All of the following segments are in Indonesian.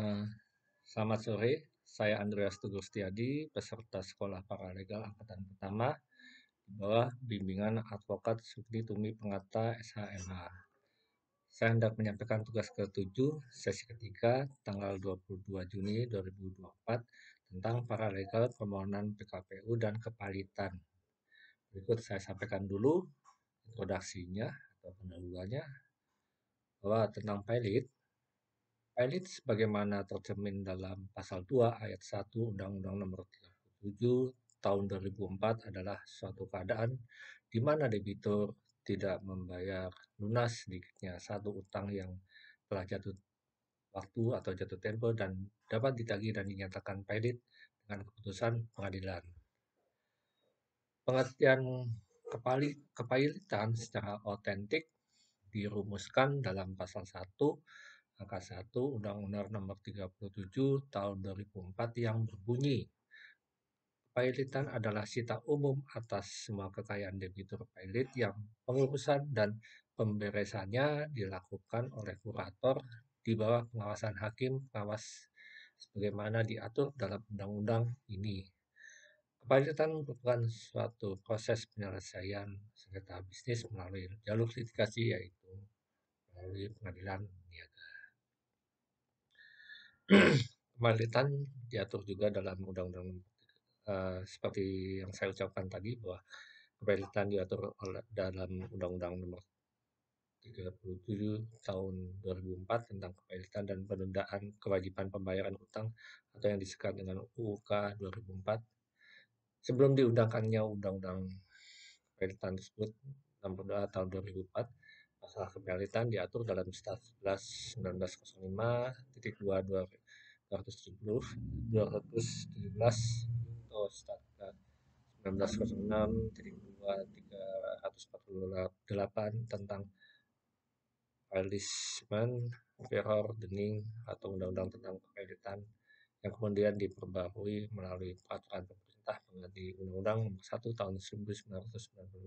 Nah, selamat sore, saya Andreas Tugustiadi peserta Sekolah Paralegal Angkatan Pertama di bawah bimbingan advokat Sukdi Tumi Pengata SHMH. Saya hendak menyampaikan tugas ke-7, sesi ketiga, tanggal 22 Juni 2024, tentang paralegal permohonan PKPU dan kepalitan. Berikut saya sampaikan dulu introduksinya atau pendahuluannya bahwa tentang pilot Elit sebagaimana tercermin dalam pasal 2 ayat 1 Undang-Undang Nomor 37 tahun 2004 adalah suatu keadaan di mana debitur tidak membayar lunas sedikitnya satu utang yang telah jatuh waktu atau jatuh tempo dan dapat ditagih dan dinyatakan pailit dengan keputusan pengadilan. Pengertian kepali, kepailitan secara otentik dirumuskan dalam pasal 1 angka 1 Undang-Undang Nomor 37 Tahun 2004 yang berbunyi Pailitan adalah sita umum atas semua kekayaan debitur pailit yang pengurusan dan pemberesannya dilakukan oleh kurator di bawah pengawasan hakim pengawas sebagaimana diatur dalam undang-undang ini. Kepailitan merupakan suatu proses penyelesaian sengketa bisnis melalui jalur litigasi yaitu melalui pengadilan niat Kemalitan diatur juga dalam undang-undang uh, seperti yang saya ucapkan tadi bahwa kemalitan diatur oleh dalam undang-undang nomor 37 tahun 2004 tentang kemalitan dan penundaan kewajiban pembayaran utang atau yang disebut dengan UUK 2004 sebelum diundangkannya undang-undang kemalitan tersebut 62 tahun 2004 masalah kepemilikan diatur dalam Statut 11 2 270 217 atau titik 2 348 tentang Alisman Error Dening, atau Undang-Undang tentang Kekaitan yang kemudian diperbarui melalui peraturan pemerintah pengganti Undang-Undang Nomor 1 Tahun 1998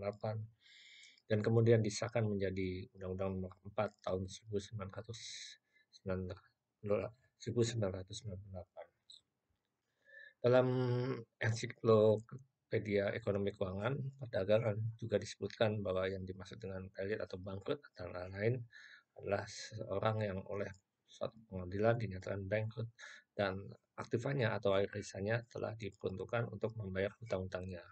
dan kemudian disahkan menjadi Undang-Undang Nomor 4 Tahun 1998. Dalam ensiklopedia ekonomi keuangan, perdagangan juga disebutkan bahwa yang dimaksud dengan pelit atau bangkrut antara lain adalah seorang yang oleh suatu pengadilan dinyatakan bangkrut dan aktifannya atau arisannya telah diperuntukkan untuk membayar hutang-hutangnya.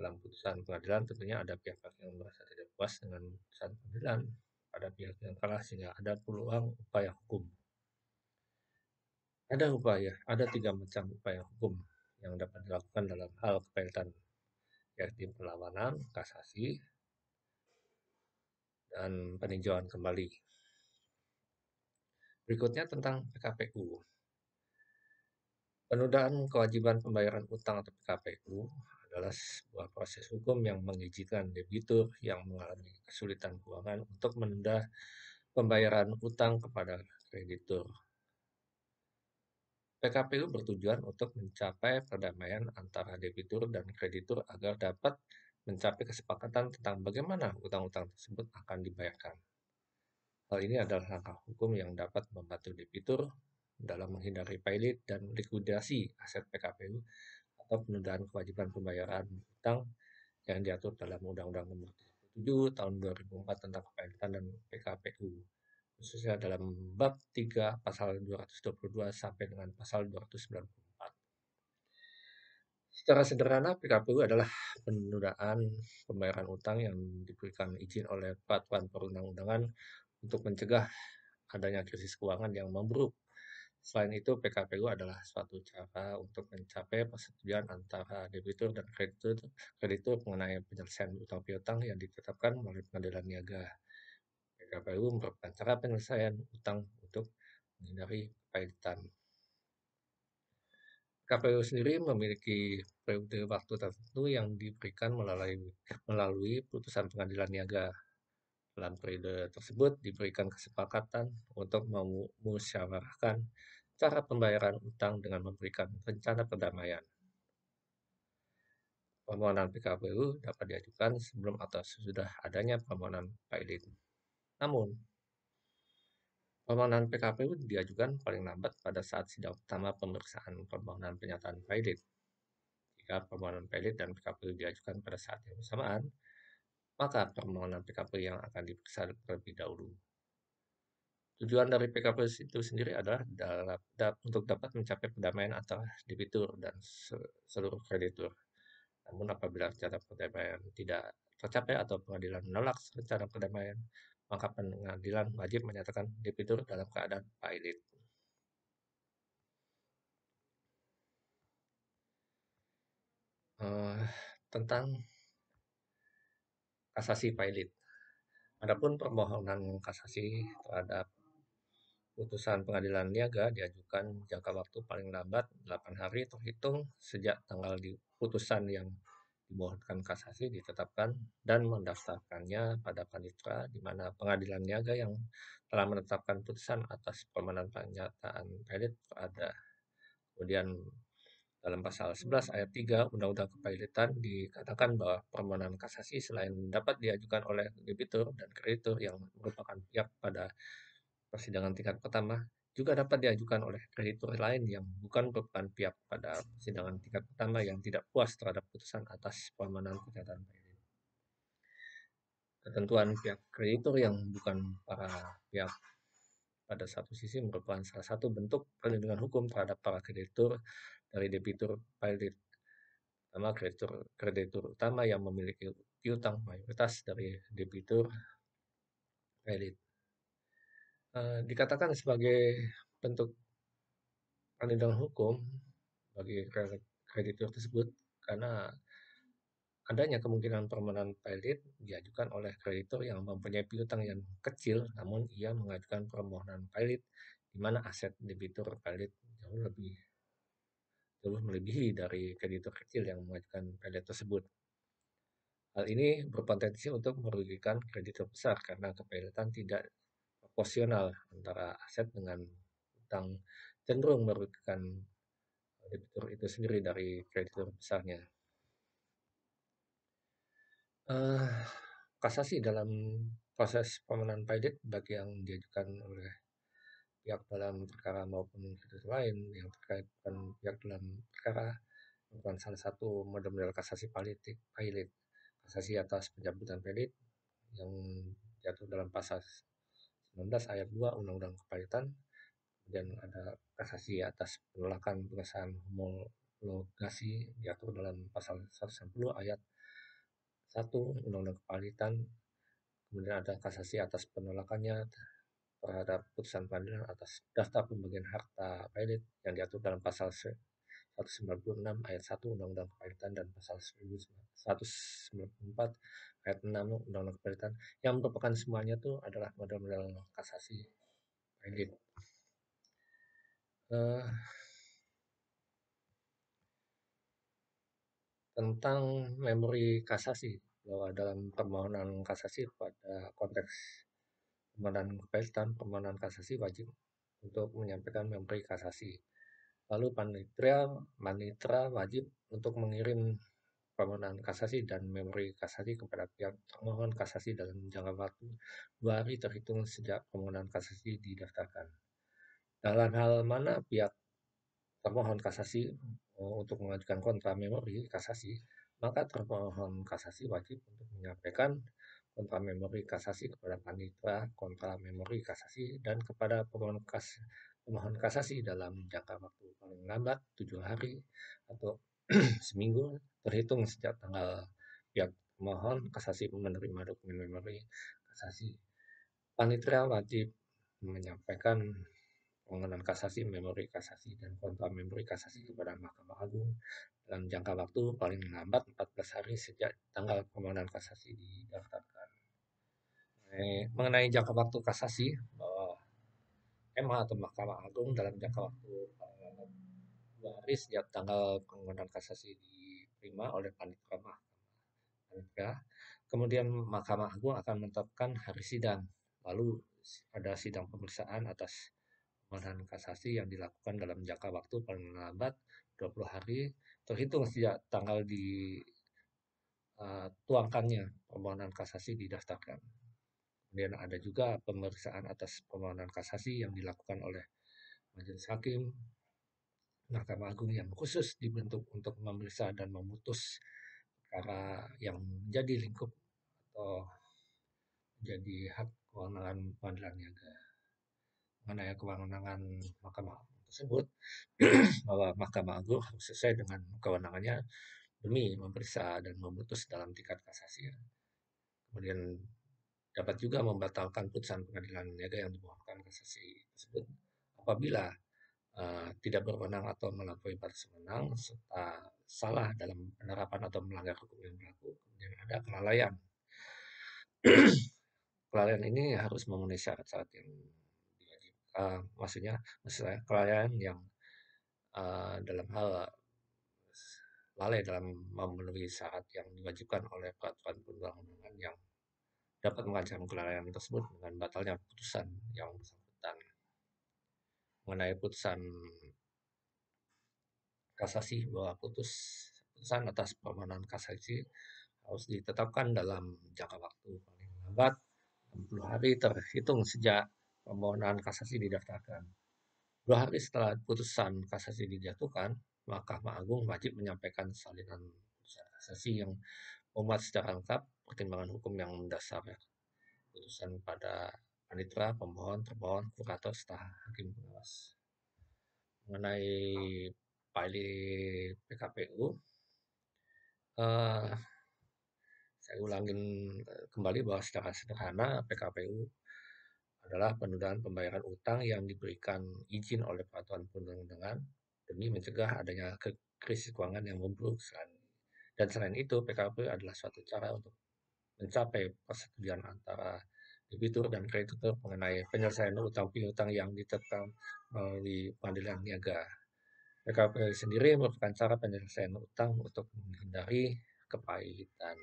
Dalam putusan pengadilan tentunya ada pihak yang merasa tidak puas dengan putusan pengadilan, ada pihak yang kalah sehingga ada peluang upaya hukum. Ada upaya, ada tiga macam upaya hukum yang dapat dilakukan dalam hal kepelitan, yaitu perlawanan, kasasi, dan peninjauan kembali. Berikutnya tentang PKPU. Penundaan kewajiban pembayaran utang atau PKPU adalah sebuah proses hukum yang mengizinkan debitur yang mengalami kesulitan keuangan untuk menunda pembayaran utang kepada kreditur. PKPU bertujuan untuk mencapai perdamaian antara debitur dan kreditur agar dapat mencapai kesepakatan tentang bagaimana utang-utang tersebut akan dibayarkan. Hal ini adalah langkah hukum yang dapat membantu debitur dalam menghindari pilot dan likuidasi aset PKPU atau penundaan kewajiban pembayaran utang yang diatur dalam Undang-Undang Nomor 7 Tahun 2004 tentang Kepemilikan dan PKPU khususnya dalam bab 3 pasal 222 sampai dengan pasal 294. Secara sederhana, PKPU adalah penundaan pembayaran utang yang diberikan izin oleh peraturan perundang-undangan untuk mencegah adanya krisis keuangan yang memburuk Selain itu, PKPU adalah suatu cara untuk mencapai persetujuan antara debitur dan kreditur, kreditur mengenai penyelesaian utang piutang yang ditetapkan melalui pengadilan niaga. PKPU merupakan cara penyelesaian utang untuk menghindari kepahitan. KPU sendiri memiliki periode waktu tertentu yang diberikan melalui, melalui putusan pengadilan niaga dalam periode tersebut diberikan kesepakatan untuk memusyawarahkan cara pembayaran utang dengan memberikan rencana perdamaian. Permohonan PKPU dapat diajukan sebelum atau sesudah adanya permohonan pilot. Namun, permohonan PKPU diajukan paling lambat pada saat sidang pertama pemeriksaan permohonan pernyataan pilot. Jika permohonan pilot dan PKPU diajukan pada saat yang bersamaan, maka permohonan PKP yang akan diperiksa terlebih dahulu. Tujuan dari PKP itu sendiri adalah dalam, da, untuk dapat mencapai perdamaian antara debitur dan seluruh kreditur. Namun apabila rencana perdamaian tidak tercapai atau pengadilan menolak rencana perdamaian, maka pengadilan wajib menyatakan debitur dalam keadaan pailit. Uh, eh, tentang kasasi pilot. Adapun permohonan kasasi terhadap putusan pengadilan niaga diajukan jangka waktu paling lambat 8 hari terhitung sejak tanggal di putusan yang dimohonkan kasasi ditetapkan dan mendaftarkannya pada panitra di mana pengadilan niaga yang telah menetapkan putusan atas permohonan pernyataan pilot ada kemudian dalam pasal 11 ayat 3 Undang-Undang Kepailitan dikatakan bahwa permohonan kasasi selain dapat diajukan oleh debitur dan kreditur yang merupakan pihak pada persidangan tingkat pertama, juga dapat diajukan oleh kreditur lain yang bukan merupakan pihak pada persidangan tingkat pertama yang tidak puas terhadap putusan atas permohonan pencatatan Ketentuan pihak kreditur yang bukan para pihak pada satu sisi merupakan salah satu bentuk perlindungan hukum terhadap para kreditur dari debitur pilot. Pertama, kreditur, kreditur utama yang memiliki piutang mayoritas dari debitur pilot, eh, dikatakan sebagai bentuk perlindungan hukum bagi kreditur tersebut karena adanya kemungkinan permohonan pilot diajukan oleh kreditur yang mempunyai piutang yang kecil namun ia mengajukan permohonan pilot di mana aset debitur pilot jauh lebih jauh melebihi dari kreditur kecil yang mengajukan pelet tersebut. Hal ini berpotensi untuk merugikan kreditur besar karena kepeletan tidak proporsional antara aset dengan utang cenderung merugikan eh, debitur itu sendiri dari kreditur besarnya. Uh, kasasi dalam proses pemenang pilot bagi yang diajukan oleh pihak dalam perkara maupun pihak lain yang terkait dengan pihak dalam perkara bukan salah satu model-model kasasi politik pilot kasasi atas pencabutan kredit yang jatuh dalam pasal 19 ayat 2 Undang-Undang Kepailitan dan ada kasasi atas penolakan pengesahan homologasi jatuh dalam pasal 110 ayat 1 Undang-Undang Kepailitan kemudian ada kasasi atas penolakannya terhadap putusan pengadilan atas daftar pembagian harta pilot yang diatur dalam pasal 196 ayat 1 Undang-Undang Kepailitan dan pasal 194 ayat 6 Undang-Undang Kepailitan yang merupakan semuanya itu adalah model-model kasasi pilot. Eh, tentang memori kasasi bahwa dalam permohonan kasasi pada konteks permohonan KPS dan permohonan kasasi wajib untuk menyampaikan memberi kasasi. Lalu panitera, panitera wajib untuk mengirim permohonan kasasi dan memori kasasi kepada pihak termohon kasasi dalam jangka waktu dua hari terhitung sejak permohonan kasasi didaftarkan. Dalam hal mana pihak termohon kasasi eh, untuk mengajukan kontra memori kasasi, maka termohon kasasi wajib untuk menyampaikan kontra memori kasasi kepada panitra, kontra memori kasasi, dan kepada pemohon, kas, pemohon kasasi dalam jangka waktu paling lambat tujuh hari atau seminggu terhitung sejak tanggal pihak pemohon kasasi menerima dokumen memori kasasi. Panitra wajib menyampaikan pengenalan kasasi, memori kasasi, dan kontra memori kasasi kepada Mahkamah Agung dalam jangka waktu paling lambat 14 hari sejak tanggal pengenalan kasasi didaftarkan mengenai, mengenai jangka waktu kasasi bahwa eh, MA atau Mahkamah Agung dalam jangka waktu dua eh, hari sejak tanggal pengumuman kasasi diterima oleh panitia mahkamah kemudian Mahkamah Agung akan menetapkan hari sidang lalu ada sidang pemeriksaan atas permohonan kasasi yang dilakukan dalam jangka waktu paling lambat 20 hari terhitung sejak tanggal di uh, tuangkannya permohonan kasasi didaftarkan. Kemudian ada juga pemeriksaan atas permohonan kasasi yang dilakukan oleh majelis hakim Mahkamah Agung yang khusus dibentuk untuk memeriksa dan memutus perkara yang menjadi lingkup atau menjadi hak kewenangan pengadilan niaga mengenai kewenangan Mahkamah Agung tersebut bahwa Mahkamah Agung harus sesuai dengan kewenangannya demi memeriksa dan memutus dalam tingkat kasasi. Kemudian dapat juga membatalkan putusan pengadilan niaga yang dimohonkan kasasi tersebut apabila uh, tidak berwenang atau melampaui batas wewenang serta salah dalam penerapan atau melanggar hukum yang berlaku kemudian ada kelalaian kelalaian ini harus memenuhi syarat-syarat yang uh, maksudnya misalnya kelalaian yang uh, dalam hal lalai dalam memenuhi syarat yang diwajibkan oleh peraturan perundang-undangan yang dapat mengancam kelalaian tersebut dengan batalnya putusan yang bersangkutan. Mengenai putusan kasasi bahwa putus putusan atas permohonan kasasi harus ditetapkan dalam jangka waktu paling lambat 60 hari terhitung sejak permohonan kasasi didaftarkan. Dua hari setelah putusan kasasi dijatuhkan, Mahkamah Agung wajib menyampaikan salinan putusan kasasi yang umat secara lengkap pertimbangan hukum yang mendasar ya. Putusan pada panitra, pemohon, termohon, kurator serta hakim pengawas. Mengenai pilih PKPU, eh, saya ulangin eh, kembali bahwa secara sederhana PKPU adalah penundaan pembayaran utang yang diberikan izin oleh peraturan perundang-undangan demi mencegah adanya krisis keuangan yang memburuk. Dan selain itu, PKPU adalah suatu cara untuk mencapai persetujuan antara debitur dan kreditur mengenai penyelesaian utang piutang yang ditetapkan melalui pengadilan niaga. PKP sendiri merupakan cara penyelesaian utang untuk menghindari kepahitan.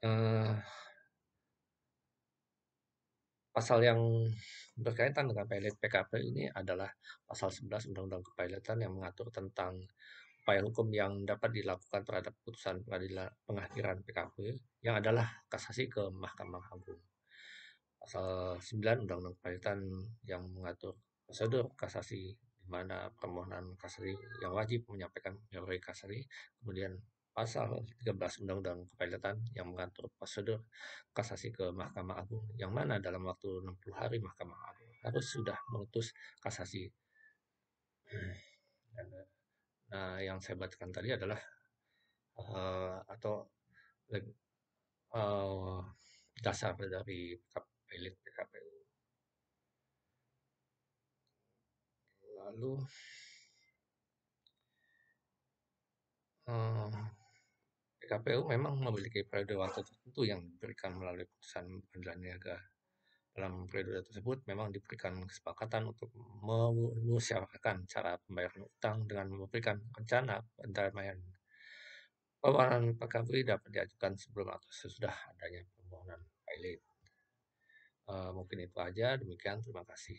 Uh, pasal yang berkaitan dengan pilot PKP ini adalah pasal 11 Undang-Undang Kepailitan yang mengatur tentang upaya hukum yang dapat dilakukan terhadap putusan pengadilan pengakhiran PKP yang adalah kasasi ke Mahkamah Agung. Pasal 9 Undang-Undang Pengadilan yang mengatur prosedur kasasi di mana permohonan kasasi yang wajib menyampaikan teori kasasi, kemudian pasal 13 Undang-Undang Kepailatan yang mengatur prosedur kasasi ke Mahkamah Agung yang mana dalam waktu 60 hari Mahkamah Agung harus sudah mengutus kasasi. Hmm. Eh, uh, yang saya bacakan tadi adalah uh, atau uh, dasar dari elit PKPU. Lalu eh, PKPU memang memiliki periode waktu tertentu yang diberikan melalui putusan pengadilan niaga dalam periode tersebut, memang diberikan kesepakatan untuk memusyawarahkan cara pembayaran utang dengan memberikan rencana pendamaian. Permohonan recovery dapat diajukan sebelum atau sesudah adanya permohonan pilot. Eh, mungkin itu aja. Demikian, terima kasih.